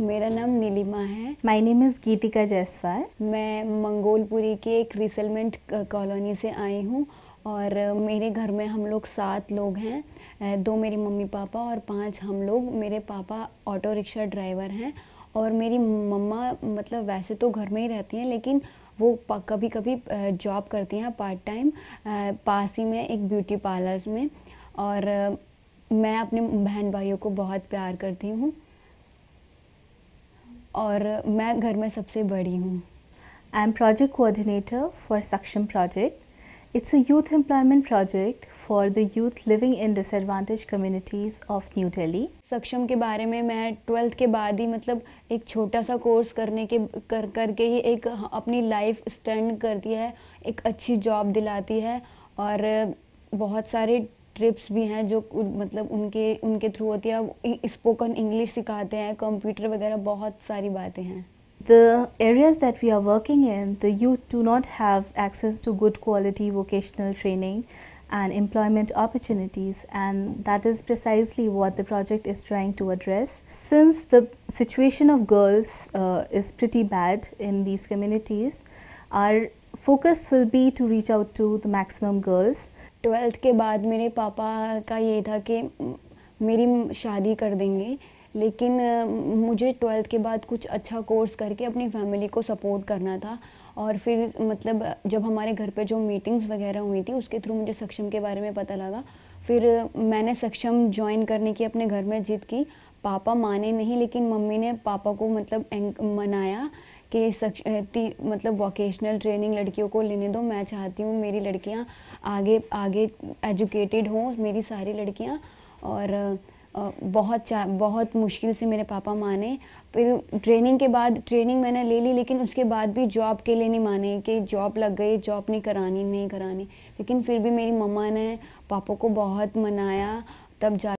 मेरा नाम नीलिमा है my name is Geetika Jaiswal मैं मंगोलपुरी के एक रिसलमेंट कॉलोनी से आई हूँ और मेरे घर में हम लोग सात लोग हैं दो मेरे मम्मी पापा और पांच हम लोग मेरे पापा ऑटो रिक्शा ड्राइवर हैं और मेरी मम्मा मतलब वैसे तो घर में ही रहती हैं लेकिन वो कभी कभी जॉब करती हैं पार्ट टाइम पास ही में एक ब्यूटी पार्लर्स में और मैं अपने बहन भाइयों को बहुत प्यार करती हूँ और मैं घर में सबसे बड़ी हूँ I am project coordinator for Saksham project it's a youth employment project for the youth living in disadvantage communities of New Delhi Saksham के बारे में मैं ट्वेल्थ के बाद ही मतलब एक छोटा सा कोर्स करने के कर करके ही एक हाँ, अपनी लाइफ स्टैंड करती है एक अच्छी जॉब दिलाती है और बहुत सारे ट्रिप्स भी हैं जो मतलब उनके उनके थ्रू होती है स्पोकन इंग्लिश सिखाते हैं कंप्यूटर वगैरह बहुत सारी बातें हैं the areas that we are working in, the youth do not have access to good quality vocational training and employment opportunities and that is precisely what the project is trying to address. Since the situation of girls uh, is pretty bad in these communities, our focus will be to reach out to the maximum girls twelfth के बाद मेरे पापा का ये था कि मेरी शादी कर देंगे लेकिन मुझे ट्वेल्थ के बाद कुछ अच्छा कोर्स करके अपनी फैमिली को सपोर्ट करना था और फिर मतलब जब हमारे घर पे जो मीटिंग्स वगैरह हुई थी उसके थ्रू मुझे सक्षम के बारे में पता लगा फिर मैंने सक्षम ज्वाइन करने की अपने घर में जिद की पापा माने नहीं लेकिन मम्मी ने पापा को मतलब मनाया कि सक्ष मतलब वोकेशनल ट्रेनिंग लड़कियों को लेने दो मैं चाहती हूँ मेरी लड़कियाँ आगे आगे एजुकेटेड हों मेरी सारी लड़कियाँ और बहुत बहुत मुश्किल से मेरे पापा माने फिर ट्रेनिंग के बाद ट्रेनिंग मैंने ले ली लेकिन उसके बाद भी जॉब के लिए नहीं माने कि जॉब लग गई जॉब नहीं करानी नहीं करानी लेकिन फिर भी मेरी मम्मा ने पापा को बहुत मनाया तब जा